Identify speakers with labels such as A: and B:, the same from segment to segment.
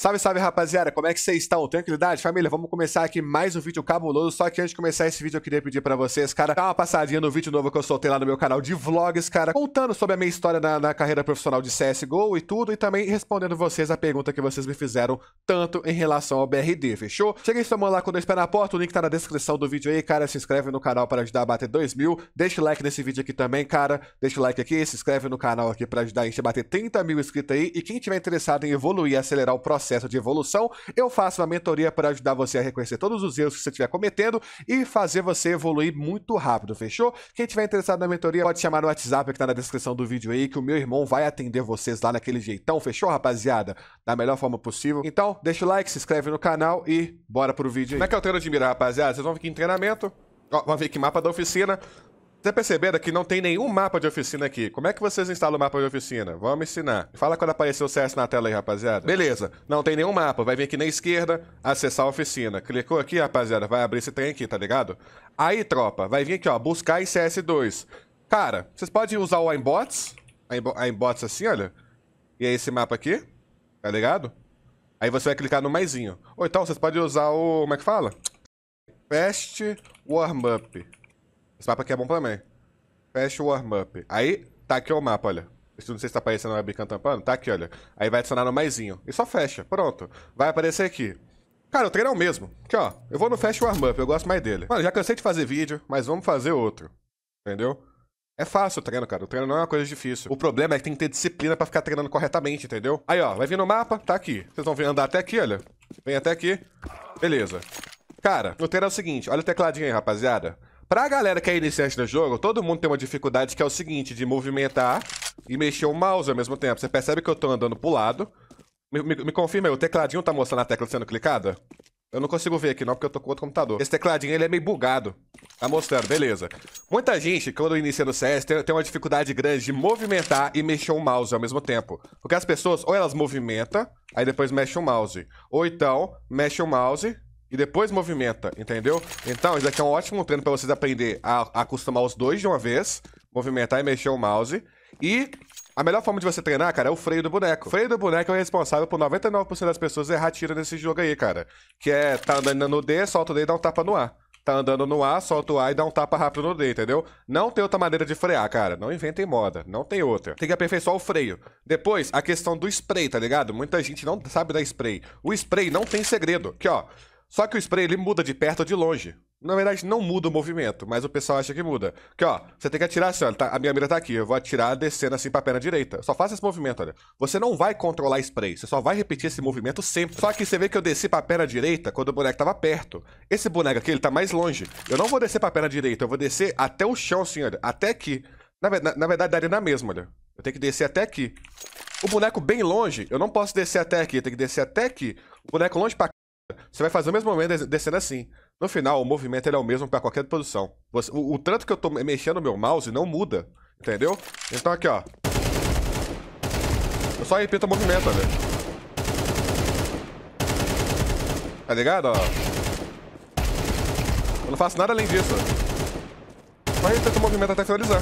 A: Salve, salve, rapaziada! Como é que vocês estão? Tranquilidade, família? Vamos começar aqui mais um vídeo cabuloso, só que antes de começar esse vídeo eu queria pedir pra vocês, cara, dar uma passadinha no vídeo novo que eu soltei lá no meu canal de vlogs, cara, contando sobre a minha história na, na, carreira profissional de CSGO e tudo, e também respondendo vocês a pergunta que vocês me fizeram tanto em relação ao BRD, fechou? Cheguei sua mão lá com dois pés na porta, o link tá na descrição do vídeo aí, cara, se inscreve no canal para ajudar a bater 2 mil, deixa o like nesse vídeo aqui também, cara, deixa o like aqui, se inscreve no canal aqui pra ajudar a gente a bater 30 mil inscritos aí, e quem tiver interessado em evoluir e acelerar o processo processo de evolução. Eu faço uma mentoria para ajudar você a reconhecer todos os erros que você estiver cometendo e fazer você evoluir muito rápido, fechou? Quem tiver interessado na mentoria, pode chamar no WhatsApp que tá na descrição do vídeo aí, que o meu irmão vai atender vocês lá naquele jeitão, fechou, rapaziada? Da melhor forma possível. Então, deixa o like, se inscreve no canal e bora pro vídeo aí. Como é que é o de mira, rapaziada? Vocês vão ficar em treinamento, ó, vão ver que mapa da oficina, vocês tá perceberam que não tem nenhum mapa de oficina aqui. Como é que vocês instalam o mapa de oficina? Vamos ensinar. Fala quando aparecer o CS na tela aí, rapaziada. Beleza. Não tem nenhum mapa. Vai vir aqui na esquerda, acessar a oficina. Clicou aqui, rapaziada, vai abrir esse trem aqui, tá ligado? Aí, tropa, vai vir aqui, ó, buscar em CS2. Cara, vocês podem usar o Aimbots. Aimbots assim, olha. E é esse mapa aqui, tá ligado? Aí você vai clicar no maisinho. Ou então, vocês podem usar o... como é que fala? Fast Warm Up. Esse mapa aqui é bom também. Fecha o warm-up. Aí, tá aqui o mapa, olha. não sei se tá aparecendo a webcam tampando. Tá aqui, olha. Aí vai adicionar no maisinho. E só fecha. Pronto. Vai aparecer aqui. Cara, o treino é o mesmo. Aqui, ó. Eu vou no o Warm Up, eu gosto mais dele. Mano, já cansei de fazer vídeo, mas vamos fazer outro. Entendeu? É fácil o treino, cara. O treino não é uma coisa difícil. O problema é que tem que ter disciplina pra ficar treinando corretamente, entendeu? Aí, ó. Vai vir no mapa, tá aqui. Vocês vão vir andar até aqui, olha. Vem até aqui. Beleza. Cara, o treino é o seguinte. Olha o tecladinho aí, rapaziada. Pra galera que é iniciante no jogo, todo mundo tem uma dificuldade que é o seguinte, de movimentar e mexer o mouse ao mesmo tempo. Você percebe que eu tô andando pro lado. Me, me, me confirma aí, o tecladinho tá mostrando a tecla sendo clicada? Eu não consigo ver aqui não, porque eu tô com outro computador. Esse tecladinho, ele é meio bugado. Tá mostrando, beleza. Muita gente, quando inicia no CS, tem, tem uma dificuldade grande de movimentar e mexer o mouse ao mesmo tempo. Porque as pessoas, ou elas movimentam, aí depois mexem o mouse. Ou então, mexe o mouse, e depois movimenta, entendeu? Então, isso aqui é um ótimo treino para vocês aprender a, acostumar os dois de uma vez, movimentar e mexer o mouse. E a melhor forma de você treinar, cara, é o freio do boneco. O freio do boneco é responsável por 99% das pessoas errar tiro nesse jogo aí, cara. Que é, tá andando no D, solta o D e dá um tapa no A. Tá andando no A, solta o A e dá um tapa rápido no D, entendeu? Não tem outra maneira de frear, cara. Não inventem moda. Não tem outra. Tem que aperfeiçoar o freio. Depois, a questão do spray, tá ligado? Muita gente não sabe da spray. O spray não tem segredo. Aqui, ó. Só que o spray ele muda de perto ou de longe. Na verdade, não muda o movimento, mas o pessoal acha que muda. Que ó, você tem que atirar assim, olha, tá, a minha mira tá aqui, eu vou atirar descendo assim pra perna direita. Só faça esse movimento, olha. Você não vai controlar spray, você só vai repetir esse movimento sempre. Só que você vê que eu desci pra perna direita quando o boneco tava perto. Esse boneco aqui, ele tá mais longe. Eu não vou descer pra perna direita, eu vou descer até o chão assim, olha, até aqui. Na, na, na verdade, daria na mesma, olha. Eu tenho que descer até aqui. O boneco bem longe, eu não posso descer até aqui, eu tenho que descer até aqui. O boneco longe pra você vai fazer o mesmo movimento descendo assim. No final, o movimento é o mesmo para qualquer posição. Você, o, o, tanto que eu tô mexendo no meu mouse não muda, entendeu? Então aqui, ó. Eu só repito o movimento, velho. Tá ligado? Ó. Eu não faço nada além disso. Só repito o movimento até finalizar.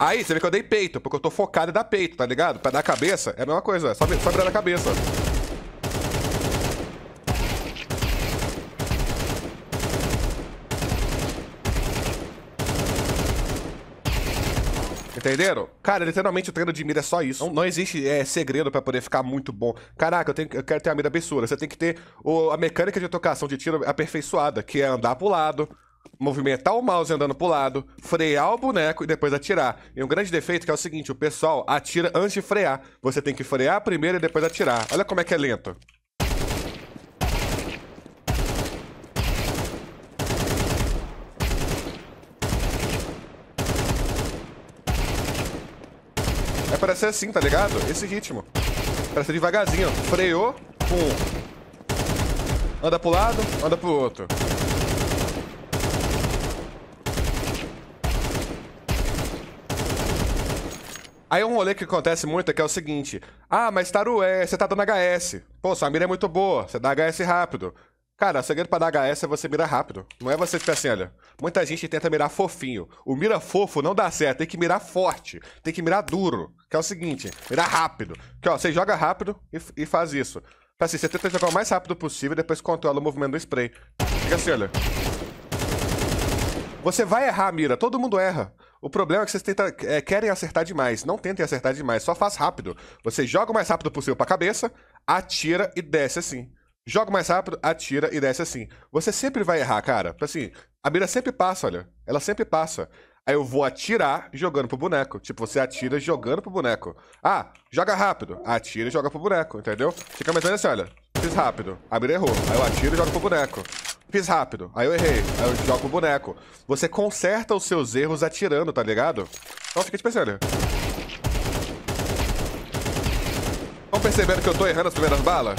A: Aí, você vê que eu dei peito, porque eu tô focado em dar peito, tá ligado? Pra dar cabeça, é a mesma coisa, é só, só virar a cabeça. Entenderam? Cara, literalmente o treino de mira é só isso. Não, não existe é, segredo pra poder ficar muito bom. Caraca, eu, tenho, eu quero ter a mira absurda. Você tem que ter o, a mecânica de tocação de tiro aperfeiçoada, que é andar pro lado, movimentar o mouse andando pro lado, frear o boneco e depois atirar. E um grande defeito que é o seguinte, o pessoal atira antes de frear. Você tem que frear primeiro e depois atirar. Olha como é que é lento. ser assim, tá ligado? Esse ritmo. Pra ser devagarzinho. Freou, pum. Anda pro lado, anda pro outro. Aí um rolê que acontece muito é que é o seguinte. Ah, mas Taru, é, você tá dando HS. Pô, sua mira é muito boa, você dá HS rápido. Cara, o segredo pra dar HS é você mirar rápido. Não é você ficar assim, olha. Muita gente tenta mirar fofinho. O mira fofo não dá certo. Tem que mirar forte. Tem que mirar duro. Que é o seguinte: mirar rápido. Que ó, você joga rápido e, e faz isso. Pra assim, você tenta jogar o mais rápido possível e depois controla o movimento do spray. Fica assim, olha. Você vai errar, mira. Todo mundo erra. O problema é que vocês tenta, é, querem acertar demais. Não tentem acertar demais, só faz rápido. Você joga o mais rápido possível pra cabeça, atira e desce assim joga mais rápido, atira e desce assim. Você sempre vai errar, cara. Tipo assim, a mira sempre passa, olha. Ela sempre passa. Aí eu vou atirar jogando pro boneco. Tipo, você atira jogando pro boneco. Ah, joga rápido. Atira e joga pro boneco, entendeu? Fica mais ou assim, olha. Fiz rápido. A mira errou. Aí eu atiro e jogo pro boneco. Fiz rápido. Aí eu errei. Aí eu jogo pro boneco. Você conserta os seus erros atirando, tá ligado? Então fica tipo assim, olha. Estão percebendo que eu tô errando as primeiras balas?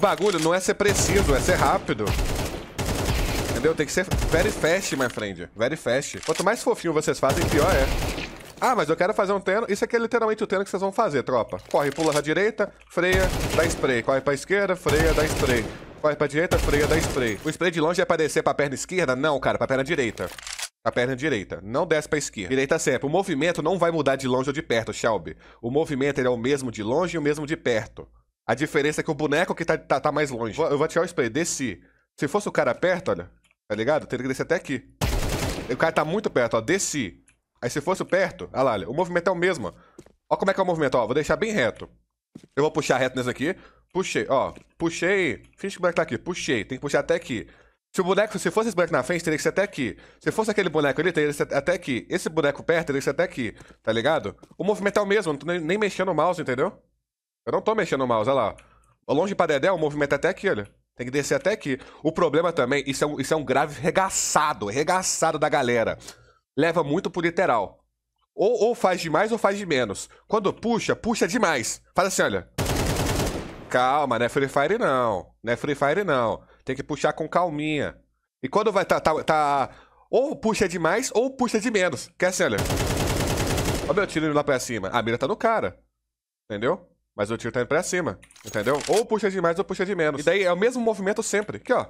A: bagulho não é ser preciso, é ser rápido. Entendeu? Tem que ser very fast, my friend. Very fast. Quanto mais fofinho vocês fazem, pior é. Ah, mas eu quero fazer um teno. Isso aqui é literalmente o teno que vocês vão fazer, tropa. Corre, pula pra direita, freia, dá spray. Corre pra esquerda, freia, dá spray. Corre pra direita, freia, dá spray. O spray de longe é pra descer pra perna esquerda? Não, cara, pra perna direita. A perna direita. Não desce pra esquerda. Direita sempre. O movimento não vai mudar de longe ou de perto, Shelby. O movimento é o mesmo de longe e o mesmo de perto. A diferença é que o boneco que tá, tá, tá mais longe. Eu vou atirar o spray, desci. Se fosse o cara perto, olha, tá ligado? Teria que descer até aqui. O cara tá muito perto, ó, desci. Aí se fosse perto, olha lá, olha, o movimento é o mesmo. Ó como é que é o movimento, ó, vou deixar bem reto. Eu vou puxar reto nesse aqui. Puxei, ó, puxei. Finge que o boneco tá aqui, puxei. Tem que puxar até aqui. Se o boneco, se fosse esse boneco na frente, teria que ser até aqui. Se fosse aquele boneco ali, teria que ser até aqui. Esse boneco perto, teria que ser até aqui, tá ligado? O movimento é o mesmo, não tô nem mexendo o mouse, entendeu? Eu não tô mexendo no mouse, olha lá. Longe pra Dedé, o movimento é até aqui, olha. Tem que descer até aqui. O problema também, isso é um, isso é um grave regaçado, regaçado da galera. Leva muito pro literal. Ou, ou faz demais ou faz de menos. Quando puxa, puxa demais. Faz assim, olha. Calma, não é Free Fire não. Não é Free Fire não. Tem que puxar com calminha. E quando vai tá, tá, tá ou puxa demais ou puxa de menos. Quer assim, olha. Olha meu tiro indo lá pra cima. A mira tá no cara. Entendeu? Mas o tiro tá indo pra cima, entendeu? Ou puxa de mais ou puxa de menos. E daí é o mesmo movimento sempre. Aqui, ó.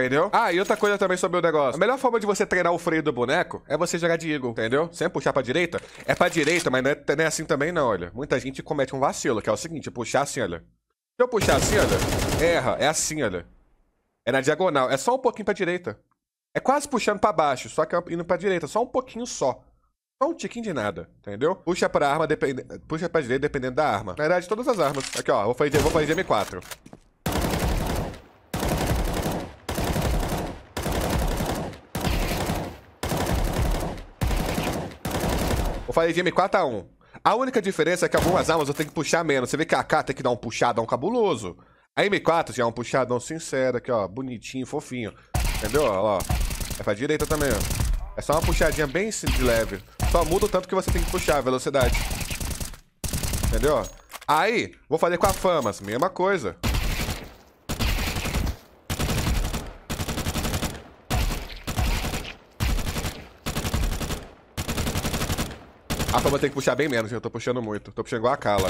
A: entendeu? Ah, e outra coisa também sobre o negócio. A melhor forma de você treinar o freio do boneco é você jogar de Eagle, entendeu? Sempre puxar pra direita. É pra direita, mas não é, não é assim também não, olha. Muita gente comete um vacilo, que é o seguinte, puxar assim, olha. Se eu puxar assim, olha, erra. É assim, olha. É na diagonal. É só um pouquinho pra direita. É quase puxando pra baixo, só que é indo pra direita. Só um pouquinho só. Só um tiquinho de nada, entendeu? Puxa pra arma, depend... puxa pra direita dependendo da arma. Na verdade, todas as armas. Aqui, ó, vou fazer, vou fazer M4. Eu falei de M4A1. A única diferença é que algumas armas eu tenho que puxar menos. Você vê que a AK tem que dar um puxadão cabuloso. A M4 já é um puxadão sincero aqui, ó. Bonitinho, fofinho. Entendeu? Olha É pra direita também, ó. É só uma puxadinha bem de leve. Só muda o tanto que você tem que puxar a velocidade. Entendeu? Aí, vou fazer com a Famas. Mesma coisa. A fama tem que puxar bem menos, eu tô puxando muito. Tô puxando igual a Kala.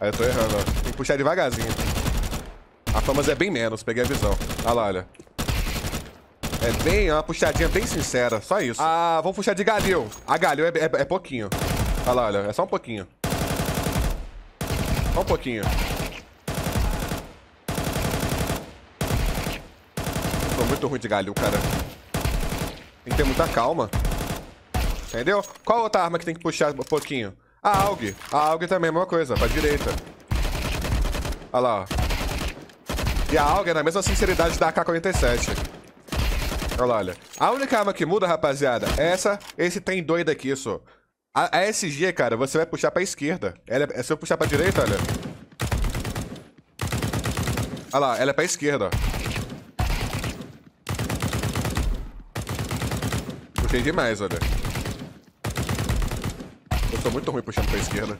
A: Aí eu tô errando, ó. Tem que puxar devagarzinho. A Famas é bem menos, peguei a visão. Olha lá, olha. É bem, é uma puxadinha bem sincera, só isso. Ah, vamos puxar de galil. A galil é, é, é pouquinho. Olha lá, olha, é só um pouquinho. Só um pouquinho. tô muito ruim de galil, cara. Tem que ter muita calma. Entendeu? Qual outra arma que tem que puxar um pouquinho? A AUG. A AUG também é a mesma coisa, pra direita. Olha lá, ó. E a AUG é na mesma sinceridade da AK-47. Olha lá, olha. A única arma que muda, rapaziada, é essa, esse tem doido aqui, isso. A, a SG, cara, você vai puxar pra esquerda. Ela é, se eu puxar pra direita, olha. Olha lá, ela é pra esquerda, ó. Puxei demais, olha sou muito ruim puxando pra esquerda.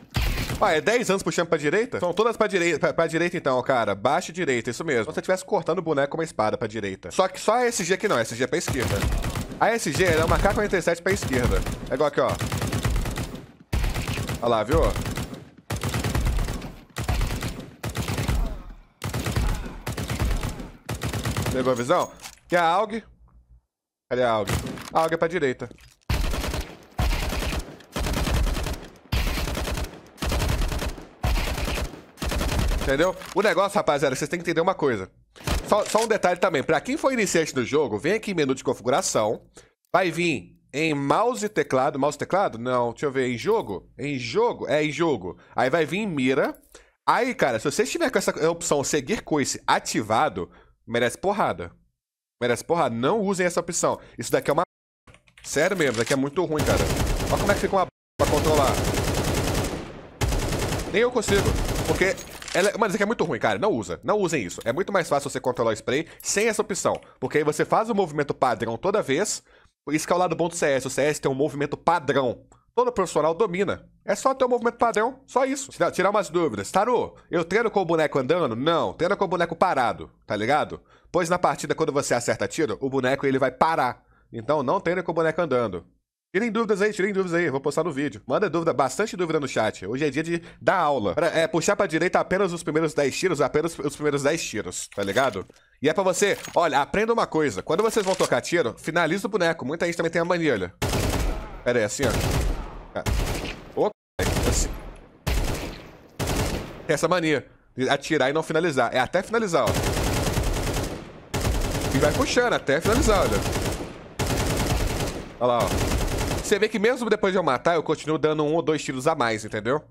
A: Ah, é 10 anos puxando pra direita? São todas pra direita, pra, pra direita então, cara. Baixa e direita, isso mesmo. Como se eu estivesse cortando o boneco com uma espada pra direita. Só que só a SG aqui não, a SG é pra esquerda. A SG é uma K-47 pra esquerda. É igual aqui, ó. Olha lá, viu? Pegou a visão? E a AUG? Cadê a AUG? A AUG é pra direita. Entendeu? O negócio, rapaziada, vocês têm que entender uma coisa. Só, só um detalhe também. Pra quem for iniciante no jogo, vem aqui em menu de configuração. Vai vir em mouse e teclado. Mouse e teclado? Não, deixa eu ver. Em jogo? Em jogo? É, em jogo. Aí vai vir em mira. Aí, cara, se você estiver com essa opção seguir coice ativado, merece porrada. Merece porrada. Não usem essa opção. Isso daqui é uma... Sério mesmo, isso daqui é muito ruim, cara. Olha como é que fica uma... pra controlar. Nem eu consigo. Porque ela, é, mano, isso aqui é muito ruim, cara. Não usa. Não usem isso. É muito mais fácil você controlar o spray sem essa opção. Porque aí você faz o movimento padrão toda vez. Isso que é o lado bom do CS. O CS tem um movimento padrão. Todo profissional domina. É só ter o um movimento padrão, só isso. Tirar, tirar umas dúvidas. Taru, eu treino com o boneco andando? Não, treino com o boneco parado, tá ligado? Pois na partida, quando você acerta tiro, o boneco ele vai parar. Então não treino com o boneco andando. Tirem dúvidas aí, tirem dúvidas aí. Vou postar no vídeo. Manda dúvida, bastante dúvida no chat. Hoje é dia de dar aula. Pra, é, puxar pra direita apenas os primeiros 10 tiros, apenas os primeiros 10 tiros, tá ligado? E é pra você, olha, aprenda uma coisa. Quando vocês vão tocar tiro, finaliza o boneco. Muita gente também tem a mania, olha. Pera aí, assim, ó. Ô, tá. assim. Tem essa mania de atirar e não finalizar. É até finalizar, ó. E vai puxando até finalizar, olha. Olha lá, ó. Você vê que mesmo depois de eu matar, eu continuo dando um ou dois tiros a mais, entendeu?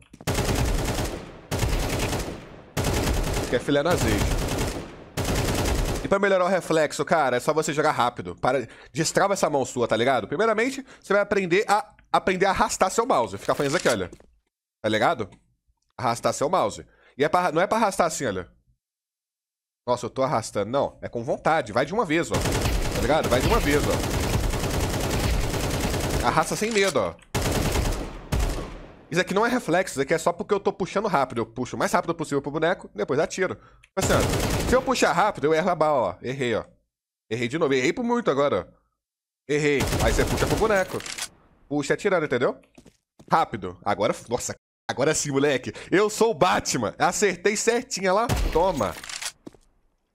A: Que é filé no azeite. E pra melhorar o reflexo, cara, é só você jogar rápido. Para... Destrava essa mão sua, tá ligado? Primeiramente, você vai aprender a aprender a arrastar seu mouse. Ficar fazendo isso aqui, olha. Tá ligado? Arrastar seu mouse. E é pra... não é pra arrastar assim, olha. Nossa, eu tô arrastando. Não, é com vontade. Vai de uma vez, ó. Tá ligado? Vai de uma vez, ó. Arrasta sem medo, ó. Isso aqui não é reflexo, isso aqui é só porque eu tô puxando rápido. Eu puxo o mais rápido possível pro boneco, depois atiro. Pensando, tipo assim, se eu puxar rápido, eu erro a bala, ó. Errei, ó. Errei de novo. Errei por muito agora, ó. Errei. Aí você puxa pro boneco. Puxa atirando, entendeu? Rápido. Agora, nossa, agora sim, moleque. Eu sou o Batman. Acertei certinho, olha lá. Toma.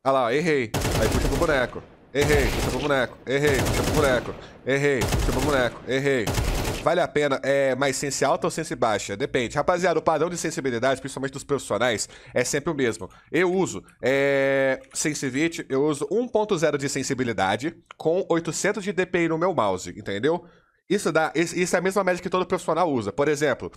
A: Olha lá, ó. errei. Aí puxa pro boneco. Errei, chupa o boneco. Errei, chupa o boneco. Errei, chupa o boneco. Errei. Vale a pena, é mais sense alta ou sense baixa? Depende. Rapaziada, o padrão de sensibilidade, principalmente dos profissionais, é sempre o mesmo. Eu uso é, Sensivity, eu uso 1.0 de sensibilidade com 800 de DPI no meu mouse, entendeu? Isso, dá, isso é a mesma média que todo profissional usa. Por exemplo,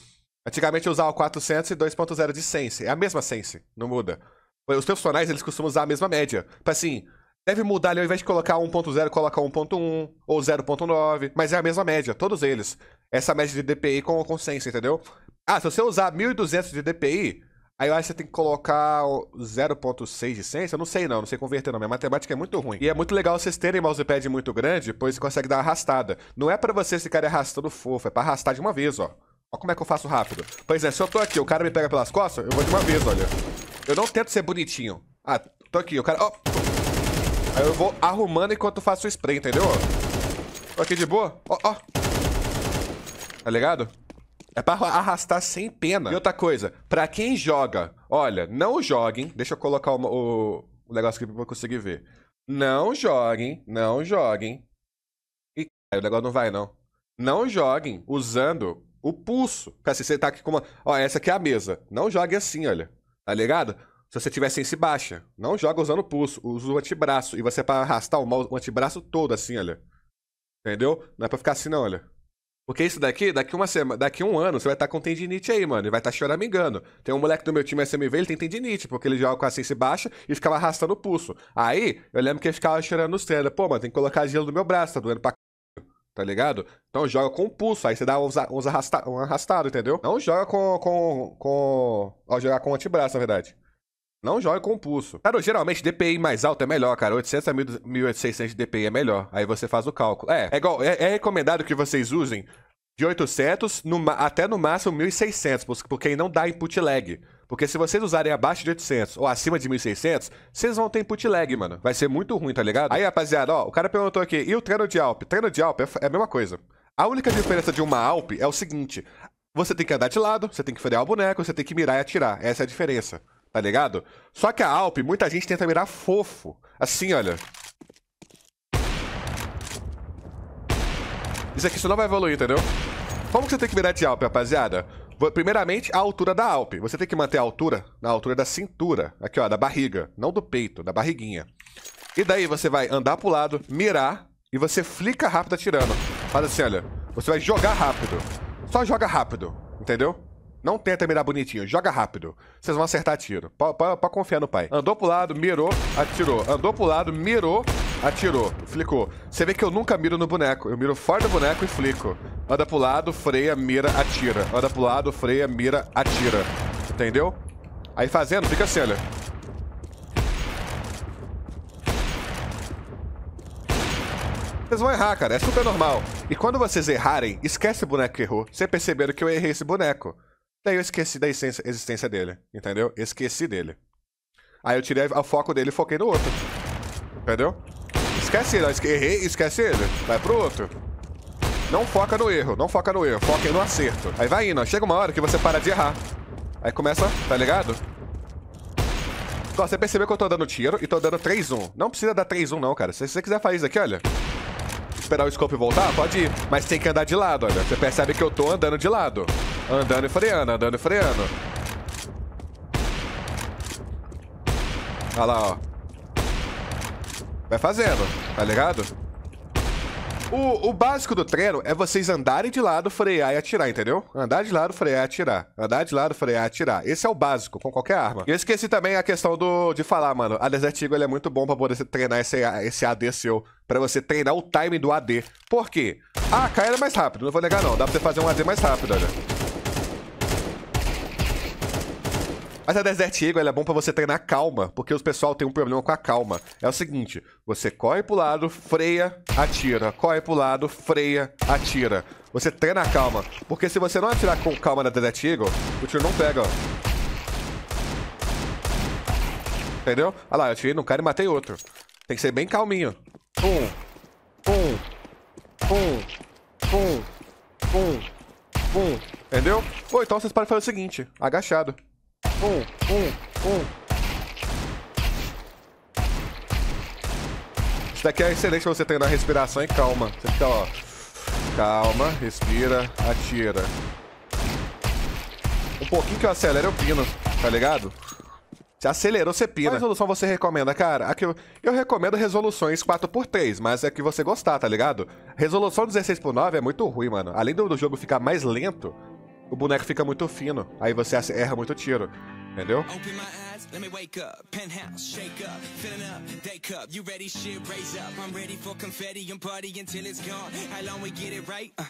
A: antigamente eu usava 400 e 2.0 de sense. É a mesma sense, não muda. Os profissionais, eles costumam usar a mesma média. Tipo assim, Deve mudar ali, ao invés de colocar 1.0, colocar 1.1 ou 0.9, mas é a mesma média, todos eles. Essa média de DPI com consenso, entendeu? Ah, se você usar 1.200 de DPI, Aí eu acho que você tem que colocar 0.6 de sense. Eu não sei não, não sei converter não. Minha matemática é muito ruim. E é muito legal vocês terem mousepad muito grande, pois você consegue dar uma arrastada. Não é para vocês ficarem arrastando fofo, é pra arrastar de uma vez, ó. Olha como é que eu faço rápido. Pois é, se eu tô aqui, o cara me pega pelas costas, eu vou de uma vez, olha. Eu não tento ser bonitinho. Ah, tô aqui, o cara... Ó, oh, Aí eu vou arrumando enquanto eu faço o spray, entendeu? Ó, aqui de boa. Ó, ó. Tá ligado? É pra arrastar sem pena. E outra coisa, pra quem joga, olha, não joguem. Deixa eu colocar o, o, o negócio aqui pra eu conseguir ver. Não joguem, não joguem. E o negócio não vai, não. Não joguem usando o pulso. Cara, se você tá aqui com uma. Ó, essa aqui é a mesa. Não jogue assim, olha. Tá ligado? Se você tiver se baixa, não joga usando o pulso, usa o antebraço. E você é pra arrastar o, antebraço todo, assim, olha. Entendeu? Não é pra ficar assim, não, olha. Porque isso daqui, daqui uma semana, daqui um ano, você vai estar tá com tendinite aí, mano. E vai estar tá choramingando. Tem um moleque do meu time SMV, ele tem tendinite, porque ele joga com a ciência baixa e ficava arrastando o pulso. Aí, eu lembro que ele ficava chorando nos treinos. Pô, mano, tem que colocar gelo no meu braço, tá doendo pra tá ligado? Então joga com o pulso, aí você dá uns, uns arrasta, um arrastado, entendeu? Não joga com. com, com ao jogar com o antebraço, na verdade. Não jogue com pulso. Cara, geralmente DPI mais alto é melhor, cara. 800 a 1600 DPI é melhor. Aí você faz o cálculo. É, é, igual, é, é recomendado que vocês usem de 800 no, até no máximo 1600, porque aí não dá input lag. Porque se vocês usarem abaixo de 800 ou acima de 1600, vocês vão ter input lag, mano. Vai ser muito ruim, tá ligado? Aí, rapaziada, ó, o cara perguntou aqui, e o treino de Alp? Treino de Alp é, é a mesma coisa. A única diferença de uma Alp é o seguinte, você tem que andar de lado, você tem que frear o boneco, você tem que mirar e atirar. Essa é a diferença tá ligado? Só que a Alp, muita gente tenta mirar fofo. Assim, olha. Isso aqui você não vai evoluir, entendeu? Como que você tem que mirar de Alp, rapaziada? Primeiramente, a altura da Alp. Você tem que manter a altura na altura da cintura. Aqui, ó, da barriga. Não do peito, da barriguinha. E daí você vai andar pro lado, mirar, e você flica rápido atirando. Faz assim, olha. Você vai jogar rápido. Só joga rápido, entendeu? Não tenta mirar bonitinho, joga rápido. Vocês vão acertar tiro. Pode confiar no pai. Andou pro lado, mirou, atirou. Andou pro lado, mirou, atirou. Flicou. Você vê que eu nunca miro no boneco. Eu miro fora do boneco e flico. Anda pro lado, freia, mira, atira. Anda pro lado, freia, mira, atira. Entendeu? Aí fazendo, fica assim, olha. Vocês vão errar, cara. É super normal. E quando vocês errarem, esquece o boneco que errou. Vocês perceberam que eu errei esse boneco. Daí eu esqueci da essência, existência dele, entendeu? Esqueci dele. Aí eu tirei o foco dele e foquei no outro. Entendeu? Esquece ele, errei, esquece ele. Vai pro outro. Não foca no erro, não foca no erro, foca no acerto. Aí vai indo, chega uma hora que você para de errar. Aí começa, tá ligado? Ó, você percebeu que eu tô dando tiro e tô dando 3-1. Não precisa dar 3-1 não, cara. Se você quiser fazer isso aqui, olha. Esperar o scope voltar, pode ir. Mas tem que andar de lado, olha. Você percebe que eu tô andando de lado. Andando e freando, andando e freando. Olha lá, ó. Vai fazendo, tá ligado? O, o, básico do treino é vocês andarem de lado, frear e atirar, entendeu? Andar de lado, frear e atirar. Andar de lado, frear e atirar. Esse é o básico, com qualquer arma. E eu esqueci também a questão do, de falar, mano. A Desert Eagle é muito bom pra poder treinar esse, esse AD seu. Pra você treinar o time do AD. Por quê? Ah, AK era é mais rápido, não vou negar não. Dá pra você fazer um AD mais rápido, olha. Mas a Desert Eagle é bom para você treinar calma, porque os pessoal tem um problema com a calma. É o seguinte, você corre pro lado, freia, atira. Corre pro lado, freia, atira. Você treina a calma, porque se você não atirar com calma na Desert Eagle, o tiro não pega, ó. Entendeu? Olha lá, eu atirei num cara e matei outro. Tem que ser bem calminho. Um. Um. Um. Um. Um. Entendeu? Ou então vocês podem fazer o seguinte. Agachado um, um, um. Isso daqui é excelente pra você treinar respiração e calma. Você fica, ó. Calma, respira, atira. Um pouquinho que eu acelero, eu pino, tá ligado? Se acelerou, você pina. Qual resolução você recomenda, cara? Aqui eu, eu recomendo resoluções 4x3, mas é que você gostar, tá ligado? Resolução 16x9 é muito ruim, mano. Além do, do jogo ficar mais lento, o boneco fica muito fino. Aí você erra muito tiro. Entendeu? Let me wake up, penthouse, shake up, filling up, day cup. You ready? Shit, raise up. I'm ready for confetti and party until it's gone. How long we get it right? Uh,